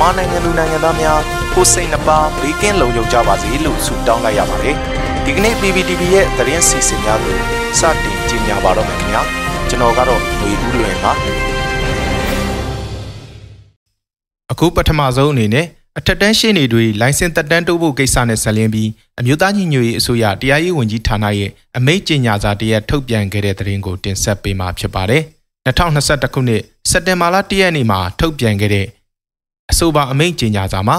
မြန်မာနိုင်ငံလူနိုင်ငံသားများကိုစိတ်နှပါဘေးကင်းလုံခြုံကြပါစေလို့ဆုတောင်းလိုက်ရပါတယ်။ဒီကနေ့ PPTV ရဲ့သတင်းစီစဉ်များကိုစတင်ကြည့်ညာပါတော့မယ်ခင်ဗျာ။ကျွန်တော်ကတော့ຫນွေဦးလွင်ပါ။အခုပထမဆုံးအနေနဲ့အထက်တန်းရှင်းနေတွေလိုင်စင်တက်တန်းတိုးဖို့ကိစ္စနဲ့ဆက်လင်းပြီးအမျိုးသားညီညွတ်ရေးအစိုးရတရားရေးဝန်ကြီးဌာနရဲ့အမိန့်ကြေညာစာတရက်ထုတ်ပြန်ခဲ့တဲ့သတင်းကိုတင်ဆက်ပေးမှာဖြစ်ပါတယ်။2021ခုနှစ်စက်တင်ဘာလ1ရက်နေ့မှာထုတ်ပြန်ခဲ့တဲ့အဆိုပါအမိန့်ကြေညာစာမှာ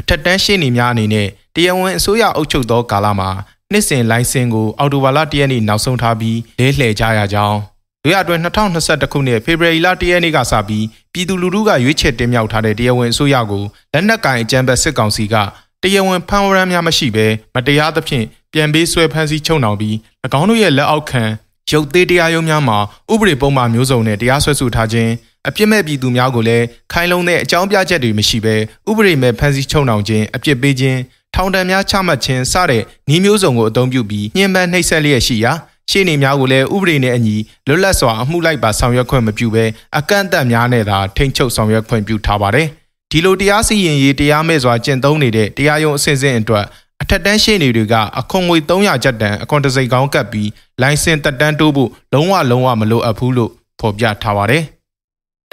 အထက်တန်းရှင်းနေများအနေနဲ့တရားဝင်အစိုးရအုပ်ချုပ်သောကာလမှာနှစ်စဉ်လိုင်စင်ကိုအော်တိုဘာလ၁ရက်နေ့နောက်ဆုံးထားပြီးလဲလှယ်ကြရကြောင်းတို့ရအတွက်2021ခုနှစ်ဖေဖော်ဝါရီလ1ရက်နေ့ကစပြီးပြည်သူလူထုကရွေးချယ်တင်မြှောက်ထားတဲ့တရားဝင်အစိုးရကိုလက်နက်ကင်အကြမ်းဖက်စစ်ကောင်စီကတရားဝင်ဖမ်းဝရမ်းများမရှိဘဲမတရားသဖြင့်ပြန်ပေးဆွဲဖမ်းဆီးချုပ်နှောင်ပြီး၎င်းတို့ရဲ့လက်အောက်ခံရုပ်သေးတရားရုံးများမှာဥပဒေပုံမှန်မျိုးစုံနဲ့တရားစွဲဆိုထားခြင်းအပြစ်မဲ့ပြည်သူများကိုလည်းခိုင်လုံတဲ့အကြောင်းပြချက်တွေမရှိဘဲဥပဒေမဲ့ဖမ်းဆီးချုပ်နှောင်ခြင်းအပြစ်ပေးခြင်းထောင်ဒဏ်များချမှတ်ခြင်းစတဲ့နှီးမျိုးစုံကိုအသုံးပြုပြီးညှဉ်းပန်းနှိပ်စက်လျက်ရှိရာရှေ့နေများကိုလည်းဥပဒေနဲ့အညီလွတ်လပ်စွာအမှုလိုက်ပါဆောင်ရွက်ခွင့်မပြုဘဲအကန့်အသတ်များနဲ့သာထိန်းချုပ်ဆောင်ရွက်ခွင့်ပြုထားပါတယ်။ဒီလိုတရားစီရင်ရေးတရားမဲ့စွာကျင့်သုံးနေတဲ့တရားရုံးအဆင့်ဆင့်အတွက်အထက်တန်းရှေ့နေတွေကအခွန်ငွေ300ကျပ်တန်အခွန်တစိတ်ကောင်းကပ်ပြီးလိုင်စင်တက်တန်းတိုးဖို့လုံးဝလုံးဝမလိုအပ်ဘူးလို့ဖော်ပြထားပါတယ်။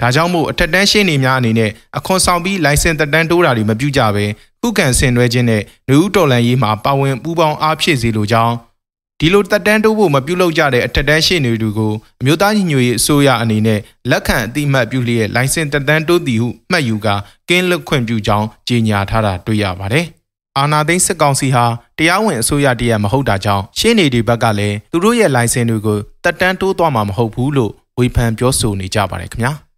။ဒါကြောင့်မို့အထက်တန်းရှင်းနေများအနေနဲ့အခွန်ဆောင်ပြီးလိုင်စင်တက်တန်းတိုးတာတွေမပြုကြဘဲခုခံဆင်နွှဲခြင်းနဲ့လူဦးတော်လန်ရေးမှာပါဝင်ပူးပေါင်းအားဖြည့်စေလိုကြောင်းဒီလိုတက်တန်းတိုးဖို့မပြုလုပ်ကြတဲ့အထက်တန်းရှင်းနေသူကိုအမျိုးသားညီညွတ်ရေးအစိုးရအနေနဲ့လက်ခံအတိအမှတ်ပြုလျက်လိုင်စင်တက်တန်းတိုးသည်ဟုမှတ်ယူကာကင်းလွတ်ခွင့်ပြုကြောင်းကြေညာထားတာတွေ့ရပါတယ်။အာနာသိန်းစစ်ကောင်စီဟာတရားဝင်အစိုးရတရားမဟုတ်တာကြောင့်ရှင်းနေဒီဘက်ကလည်းသူတို့ရဲ့လိုင်စင်တွေကိုတက်တန်းတိုးသွားမှာမဟုတ်ဘူးလို့ဝေဖန်ပြောဆိုနေကြပါတယ်ခင်ဗျာ။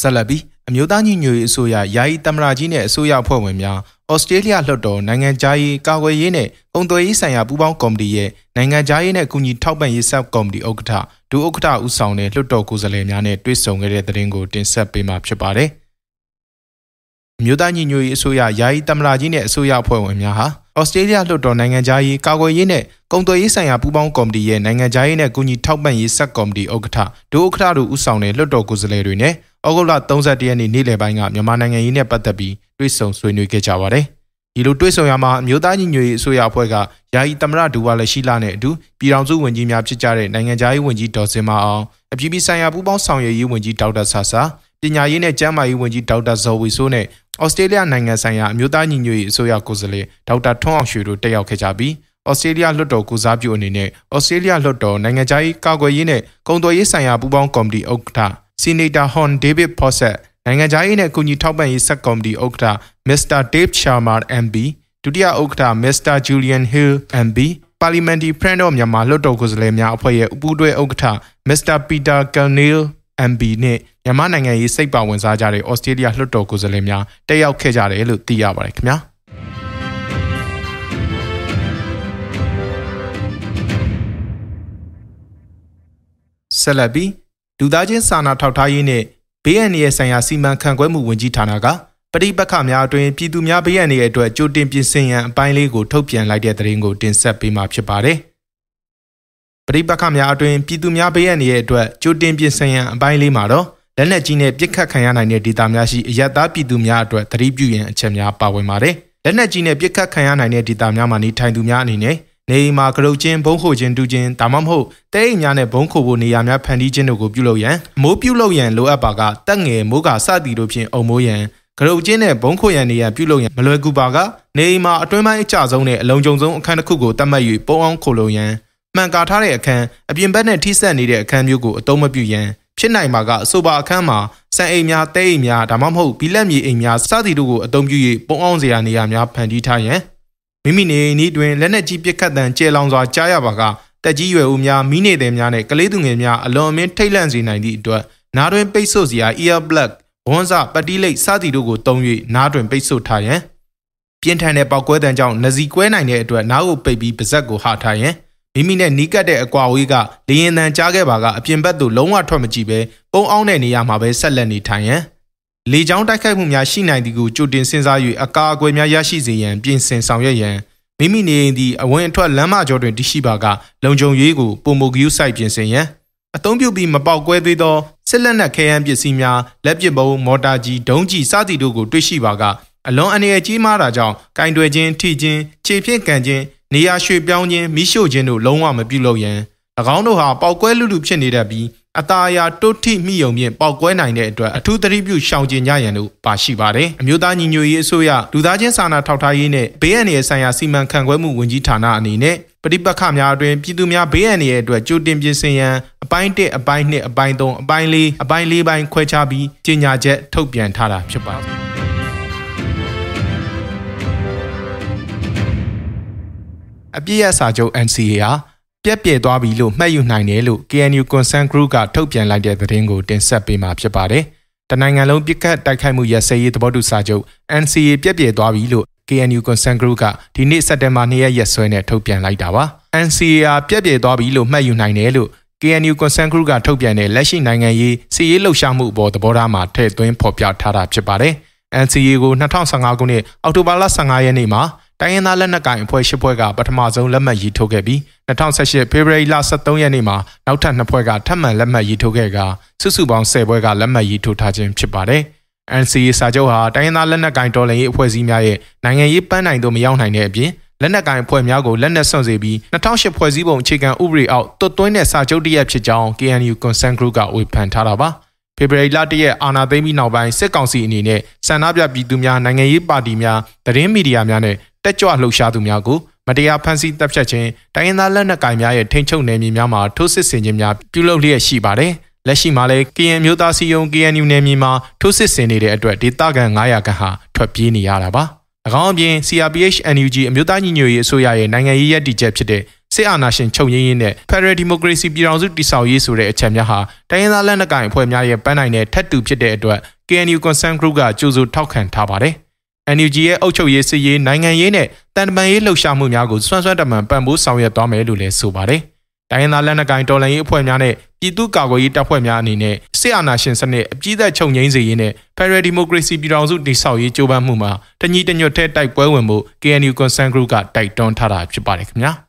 ဆက်လက်ပြီးအမျိုးသားညီညွတ်ရေးအစိုးရယာယီသမ္မတကြီးနဲ့အစိုးရအဖွဲ့ဝင်များဩစတြေးလျလွှတ်တော်နိုင်ငံခြားရေးကာကွယ်ရေးနဲ့ပုံသွေးရေးဆိုင်ရာပူးပေါင်းကော်မတီရဲ့နိုင်ငံခြားရေးနဲ့အကူအညီထောက်ပံ့ရေးဆပ်ကော်မတီဥက္ကဋ္ဌဒုဥက္ကဋ္ဌဦးဆောင်တဲ့လွှတ်တော်ကိုယ်စားလှယ်များနဲ့တွေ့ဆုံခဲ့တဲ့သတင်းကိုတင်ဆက်ပေးမှာဖြစ်ပါတယ်။မြို့သားညီညွတ်ရေးအစိုးရယာယီတမလာကြီးနဲ့အစိုးရအဖွဲ့ဝင်များဟာဩစတြေးလျလွှတ်တော်နိုင်ငံသားရေးကာကွယ်ရေးနဲ့ကုန်သွယ်ရေးဆိုင်ရာပူးပေါင်းကော်မတီရဲ့နိုင်ငံသားရေးနဲ့ကုညီထောက်ပံ့ရေးဆက်ကော်မတီဥက္ကဋ္ဌဒုဥက္ကဋ္ဌတို့ဦးဆောင်တဲ့လွှတ်တော်ကိုယ်စားလှယ်တွေနဲ့ဩဂုတ်လ31ရက်နေ့နေ့လယ်ပိုင်းကမြန်မာနိုင်ငံရေးနဲ့ပတ်သက်ပြီးတွေ့ဆုံဆွေးနွေးခဲ့ကြပါတယ်။ဒီလိုတွေ့ဆုံရမှာအမျိုးသားညီညွတ်ရေးအစိုးရအဖွဲ့ကယာယီတမရဒူဝါလက်ရှိလာနဲ့အတူပြည်ထောင်စုဝန်ကြီးများဖြစ်ကြတဲ့နိုင်ငံသားရေးဝန်ကြီးဒေါ်စင်မအောင်အပြည်ပြည်ဆိုင်ရာပူးပေါင်းဆောင်ရွက်ရေးဝန်ကြီးဒေါက်တာဆာဆာပညာရေးနဲ့ကျန်းမာရေးဝန်ကြီးဒေါက်တာဇော်ဝေဆိုးနဲ့ဩစတြေးလျနိုင်ငံဆိုင်ရာအမျိုးသားညီညွတ်ရေးအစိုးရကိုယ်စားလှယ်ဒေါက်တာထွန်းအောင်ရွှေတို့တက်ရောက်ခဲ့ကြပြီးဩစတြေးလျလွှတ်တော်ကိုစားပြုအနေနဲ့ဩစတြေးလျလွှတ်တော်နိုင်ငံခြားရေးကာကွယ်ရေးနဲ့ကုန်သွယ်ရေးဆိုင်ရာပူးပေါင်းကော်မတီဥက္ကဋ္ဌဆီနိတာဟွန်ဒေးဗစ်ဖော့ဆက်နိုင်ငံခြားရေးနဲ့ကုညီထောက်ပံ့ရေးဆက်ကော်မတီဥက္ကဋ္ဌမစ္စတာဒေးဗ်ရှာမာ MB ဒုတိယဥက္ကဋ္ဌမစ္စတာဂျူလီယန်ဟီလ် MB ပါလီမန်တီဖရန်တော်မြန်မာလွှတ်တော်ကိုယ်စားလှယ်များအဖွဲ့ရဲ့အပူးတွဲဥက္ကဋ္ဌမစ္စတာပီတာကယ်နီလ် MB နဲ့မြန်မာနိုင်ငံရေးစိတ်ပါဝင်စားကြတဲ့ဩစတြေးလျလွှတ်တော်ကိုယ်စားလှယ်များတက်ရောက်ခဲ့ကြတယ်လို့သိရပါတယ်ခင်ဗျာဆလဘီလူသားချင်းစာနာထောက်ထားရေးနဲ့ဘေးအန္တရာယ်ဆိုင်ရာစီမံခန့်ခွဲမှုဝန်ကြီးဌာနကပဋိပက္ခများအတွင်းပြည်သူများဘေးအန္တရာယ်အတွက် ကြိုတင်ပြင်ဆင်ရန်အပိုင်းလေးကိုထုတ်ပြန်လိုက်တဲ့သတင်းကိုတင်ဆက်ပေးမှာဖြစ်ပါတယ်ပဋိပက္ခများအတွင်ပြည်သူများဘေးအန္တရာယ်အတွက်ကြိုတင်ပြင်ဆင်ရန်အပိုင်းလေးမှာတော့လက်နက်ကြီးနဲ့ပစ်ခတ်ခံရနိုင်တဲ့ဒေသများရှိအရတားပြည်သူများအတွက်သတိပြုရန်အချက်များပါဝင်ပါတယ်။လက်နက်ကြီးနဲ့ပစ်ခတ်ခံရနိုင်တဲ့ဒေသများမှာနေထိုင်သူများအနေနဲ့နေအိမ်မှာကရုတ်ချင်းဘုံခိုခြင်းတူးခြင်းဒါမှမဟုတ်တဲအိမ်များနဲ့ဘုံခိုဖို့နေရာများဖန်တီးခြင်းတို့ကိုပြုလုပ်ရန်မိုးပြုလုပ်ရန်လိုအပ်ပါကတက်ငယ်မိုးကစသည်တို့ဖြင့်အုံမိုးရန်ကရုတ်ချင်းနဲ့ဘုံခိုရန်နေရာပြုလုပ်ရန်မလွယ်ကူပါကနေအိမ်မှာအတွင်းပိုင်းအကျဆုံးနဲ့အလုံးကြုံဆုံးအခန်းတစ်ခုကိုတတ်မှတ်၍ပုံအောင်ခိုလုံရန်မှန်ကာထားတဲ့အခန်းအပြင်ဘက်နဲ့ထိစပ်နေတဲ့အခန်းမျိုးကိုအသုံးမပြုရန်ဖြစ်နိုင်ပါကအဆိုပါအခန်းမှာစံအိမ်များတဲအိမ်များဒါမှမဟုတ်ဘီလက်မြေအိမ်များစသည်တို့ကိုအသုံးပြု၍ပုံအောင်စရာနေရာများဖန်တီးထားရန်မိမိနေအိမ်ဤတွင်လက်နက်ကြီးပစ်ခတ်တံကျဲလောင်စွာကြားရပါကတက်ကြီးရွယ်ဦးများမိနေတဲ့များနဲ့ကလေးသူငယ်များအလွန်အမင်းထိတ်လန့်စေနိုင်သည့်အတွက်နားတွင်ပိတ်ဆို့စရာ ear plug ဘွန်းစပတိလိတ်စသည်တို့ကိုတုံး၍နားတွင်ပိတ်ဆို့ထားရန်ပြင်းထန်တဲ့ပေါက်ကွဲတံကြောင့်နစီကွဲနိုင်တဲ့အတွက်နားကိုပိတ်ပြီးပါဇက်ကိုဟာထားရန်မိမိနဲ့နီးကပ်တဲ့အကွာအဝေးကလေရင်တန်ကြားခဲ့ပါကအပြင်ဘက်သို့လုံးဝထွက်မကြည့်ပဲပုံအောင်တဲ့နေရာမှာပဲဆက်လက်နေထိုင်ရန်လေကြောင်းတိုက်ခိုက်မှုများရှိနိုင်သည်ကိုကြိုတင်စဉ်းစား၍အကာအကွယ်များရရှိစေရန်ပြင်ဆင်ဆောင်ရွက်ရန်မိမိနေရင်သည်အဝင်အထွက်လမ်းမကျော်တွင်တရှိပါကလုံခြုံရေးကိုပုံမူကယူဆိုင်ပြင်ဆင်ရန်အသုံးပြုပြီးမပေါက်ကွဲသေးသောစစ်လက်နက်ခဲယမ်းပစ္စည်းများလက်ပစ်ဗုံးမော်တာကြီးဒုံးကြီးစသည့်တို့ကိုတွေ့ရှိပါက အလွန်အနေအကြီးမားတာကြောင့်ကင်တွယ်ခြင်းထိခြင်းခြေဖြင့်ကန်ခြင်းနေရာရွှေ့ပြောင်းခြင်းမိရှို့ခြင်းတို့လုံးဝမပြုလုပ်ရန်၎င်းတို့ဟာပေါက်ကွဲလူလူဖြစ်နေတတ်ပြီးအသာအရာတုတ်ထိမိယုံဖြင့်ပေါက်ကွဲနိုင်တဲ့အတွက်အထူးသတိပြုရှောင်ကြဉ်ကြရန်တို့ပါရှိပါတယ်။အမျိုးသားညီညွတ်ရေးအစိုးရလူသားချင်းစာနာထောက်ထားရေးနဲ့ဘေးအန္တရာယ်ဆိုင်ရာစီမံခန့်ခွဲမှုဝန်ကြီးဌာနအနေနဲ့ပဋိပက္ခများအတွင်ပြည်သူများဘေးအန္တရာယ်အတွက်ကြိုတင်ပြင်ဆင်ရန်အပိုင်း၁အပိုင်း၂အပိုင်း၃အပိုင်း၄အပိုင်း၄ပိုင်းခွဲခြားပြီးကြေညာချက်ထုတ်ပြန်ထားတာဖြစ်ပါတယ်။အပြည့်ရစာချုပ် NCA ဟာပြက်ပြဲသွားပြီလို့မှတ်ယူနိုင်တယ်လို့ KNU Concern Group ကထုတ်ပြန်လိုက်တဲ့သတင်းကိုတင်ဆက်ပေးမှာဖြစ်ပါတယ်။တနိုင်ငံလုံးပြစ်ခတ်တိုက်ခိုက်မှုရစရေးသဘောတူစာချုပ် NCA ပြက်ပြဲသွားပြီလို့ KNU Concern Group ကဒီနေ့စက်တင်ဘာ2ရက်ရက်စွဲနဲ့ထုတ်ပြန်လိုက်တာပါ။ NCA ပြက်ပြဲသွားပြီလို့မှတ်ယူနိုင်တယ်လို့ KNU Concern Group ကထုတ်ပြန်တဲ့လက်ရှိနိုင်ငံရေးစီရေးလှုပ်ရှားမှုအပေါ်သဘောထားမှာထည့်သွင်းဖော်ပြထားတာဖြစ်ပါတယ်။ NCA ကို2015ခုနှစ်အောက်တိုဘာလ15ရက်နေ့မှာတိုင်းရင်းသားလက်နက်ကိုင်အဖွဲ့၈ဖွဲ့ကပထမဆုံးလက်မှတ်ရေးထိုးခဲ့ပြီး2018ဖေဖော်ဝါရီလ23ရက်နေ့မှာနောက်ထပ်2ဖွဲ့ကထပ်မံလက်မှတ်ရေးထိုးခဲ့ကစုစုပေါင်း10ဖွဲ့ကလက်မှတ်ရေးထိုးထားခြင်းဖြစ်ပါတယ်။ NCA စာချုပ်ဟာတိုင်းရင်းသားလက်နက်ကိုင်တော်လှန်ရေးအဖွဲ့အစည်းများရဲ့နိုင်ငံရေးပန်းနိုင်သို့မရောက်နိုင်တဲ့အပြင်လက်နက်ကိုင်အဖွဲ့များကိုလက်နက်စွန့်စေပြီး2008ဖွဲ့စည်းပုံအခြေခံဥပဒေအောက်သွတ်သွင်းတဲ့စာချုပ်တရက်ဖြစ်ကြောင်း KNU Consent Group ကဝေဖန်ထားတာပါ။ဖေဖော်ဝါရီလ၁ရက်အာဏာသိမ်းပြီးနောက်ပိုင်းစစ်ကောင်စီအနေနဲ့ဆန္ဒပြပြည်သူများနိုင်ငံရေးပါတီများသတင်းမီဒီယာများနဲ့တက်ကြွလှုပ်ရှားသူများကိုမတရားဖမ်းဆီးတပ်ဖြတ်ခြင်းတိုင်းရင်းသားလက်နက်ကိုင်များရဲ့ထိန်းချုပ်နယ်မြေများမှာထိုးစစ်ဆင်ခြင်းများပြုလုပ်လျက်ရှိပါတယ်။လက်ရှိမှာလည်း KN မျိုးသားစီယုံ KNU နယ်မြေမှာထိုးစစ်ဆင်နေတဲ့အတွက်ဒေသခံ900ခန့်ဟာထွက်ပြေးနေရတာပါ။၎င်းအပြင် CRPH NUG အမျိုးသားညီညွတ်ရေးအစိုးရရဲ့နိုင်ငံရေးရည်တည်ချက်ဖြစ်တဲ့စစ်အာဏာရှင်ချုပ်ငြင်းရေးနဲ့ Federal Democracy ပြည်ထောင်စုတည်ဆောက်ရေးဆိုတဲ့အချက်များဟာတိုင်းရင်းသားလက်နက်ကိုင်အဖွဲ့များရဲ့ပန်းနိုင်တဲ့ထပ်တူဖြစ်တဲ့အတွက် KNU Concern Group ကကြိုဆိုထောက်ခံထားပါတယ်။ NUG ရဲ့အုပ်ချုပ်ရေးစစ်ရေးနိုင်ငံရေးနဲ့တန်တမာရေးလှုပ်ရှားမှုများကိုစွန့်စွန့်တမန်ပံ့ပိုးဆောင်ရွက်သွားမယ်လို့လည်းဆိုပါတယ်။တိုင်းရင်းသားလက်နက်ကိုင်တော်လှန်ရေးအဖွဲ့များနဲ့ပြည်သူ့ကာကွယ်ရေးတပ်ဖွဲ့များအနေနဲ့စစ်အာဏာရှင်စနစ်အပြည့်အစုံချုပ်ငြိမ်းစေရေးနဲ့ Federal Democracy ပြည်ထောင်စုတည်ဆောက်ရေးကြိုးပမ်းမှုမှာတညီတညွတ်တဲ့တိုက်ပွဲဝင်မှု KNU Concern Group ကတိုက်တွန်းထားတာဖြစ်ပါတယ်ခင်ဗျာ။